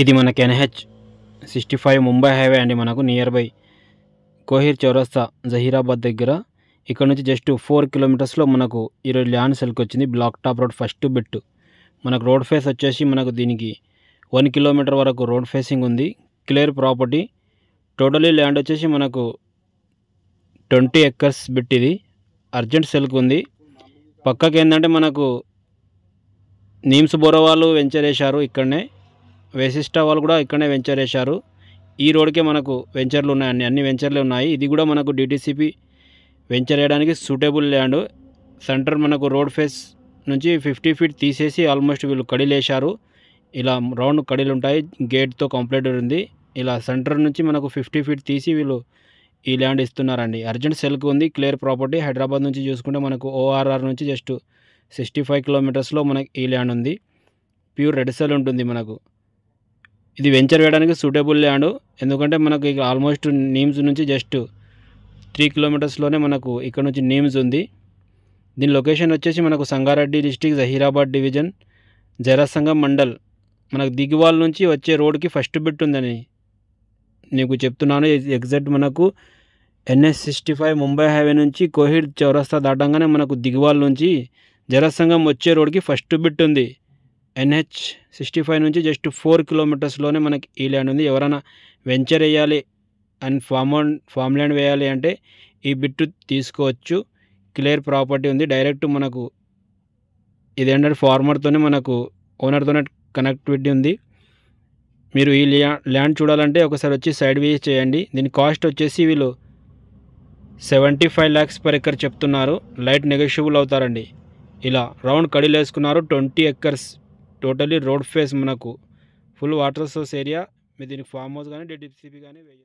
ఇది మనకి NH sixty five Mumbai highway అండి మనకు నియర్ బై కోహిర్ చౌరస్తా జహీరాబాద్ దగ్గర ఇక్కడ నుంచి జస్ట్ ఫోర్ కిలోమీటర్స్లో మనకు ఈరోజు ల్యాండ్ సెల్కి వచ్చింది black top road first bit మనకు రోడ్ ఫేస్ వచ్చేసి మనకు దీనికి వన్ కిలోమీటర్ వరకు రోడ్ ఫేసింగ్ ఉంది క్లియర్ ప్రాపర్టీ టోటలీ ల్యాండ్ వచ్చేసి మనకు ట్వంటీ ఎక్కర్స్ బిట్ ఇది అర్జెంట్ సెల్కి ఉంది పక్కకి ఏంటంటే మనకు నీమ్స్ బోరవాళ్ళు వెంచర్ వేశారు ఇక్కడనే వేసిస్టా వాళ్ళు కూడా ఇక్కడనే వెంచర్ వేశారు ఈ రోడ్కే మనకు వెంచర్లు ఉన్నాయి అన్ని అన్ని వెంచర్లు ఉన్నాయి ఇది కూడా మనకు డిటీసీపీ వెంచర్ వేయడానికి సూటబుల్ ల్యాండ్ సెంటర్ మనకు రోడ్ ఫేస్ నుంచి ఫిఫ్టీ ఫీట్ తీసేసి ఆల్మోస్ట్ వీళ్ళు కడిలేశారు ఇలా రౌండ్ కడిలు ఉంటాయి గేట్తో కంప్లీట్ ఉంది ఇలా సెంటర్ నుంచి మనకు ఫిఫ్టీ ఫీట్ తీసి వీళ్ళు ఈ ల్యాండ్ ఇస్తున్నారండి అర్జెంట్ సెల్కి ఉంది క్లియర్ ప్రాపర్టీ హైదరాబాద్ నుంచి చూసుకుంటే మనకు ఓఆర్ఆర్ నుంచి జస్ట్ సిక్స్టీ ఫైవ్ కిలోమీటర్స్లో మనకి ఈ ల్యాండ్ ఉంది ప్యూర్ రెడ్ సెల్ ఉంటుంది మనకు ఇది వెంచర్ వేయడానికి సూటబుల్ ల్యాండ్ ఎందుకంటే మనకు ఇక్కడ ఆల్మోస్ట్ నీమ్స్ నుంచి జస్ట్ త్రీ కిలోమీటర్స్లోనే మనకు ఇక్కడ నుంచి నీమ్స్ ఉంది దీని లొకేషన్ వచ్చేసి మనకు సంగారెడ్డి డిస్టిక్ జహీరాబాద్ డివిజన్ జరాసంగం మండల్ మనకు దిగువాల్ నుంచి వచ్చే రోడ్కి ఫస్ట్ బిట్ ఉందని నీకు చెప్తున్నాను ఎగ్జాక్ట్ మనకు NH sixty five Mumbai highway నుంచి కోహిడ్ చౌరస్తా దాటంగానే మనకు దిగువాల్ నుంచి జరసంగం వచ్చే రోడ్కి ఫస్ట్ బిట్ ఉంది ఎన్హెచ్ సిక్స్టీ ఫైవ్ నుంచి జస్ట్ ఫోర్ కిలోమీటర్స్లోనే మనకి ఈ ల్యాండ్ ఉంది ఎవరైనా వెంచర్ వేయాలి అండ్ ఫామ్ ఫామ్ ల్యాండ్ వేయాలి అంటే ఈ బిట్టు తీసుకోవచ్చు క్లియర్ ప్రాపర్టీ ఉంది డైరెక్ట్ మనకు ఇదేంటంటే ఫార్మర్తోనే మనకు ఓనర్తోనే కనెక్టివిటీ ఉంది మీరు ఈ ల్యాండ్ చూడాలంటే ఒకసారి వచ్చి సైడ్ వేస్ చేయండి దీని కాస్ట్ వచ్చేసి వీళ్ళు seventy five lakhs per acre చెప్తున్నారు లైట్ నెగోషియబుల్ అవుతారండి ఇలా రౌండ్ కడీలు వేసుకున్నారు twenty acres totally road face మనకు ఫుల్ వాటర్ సోర్స్ ఏరియా మీరు దీనికి ఫామ్ హౌస్ కానీ డిటిసిపి కానీ వేయచ్చు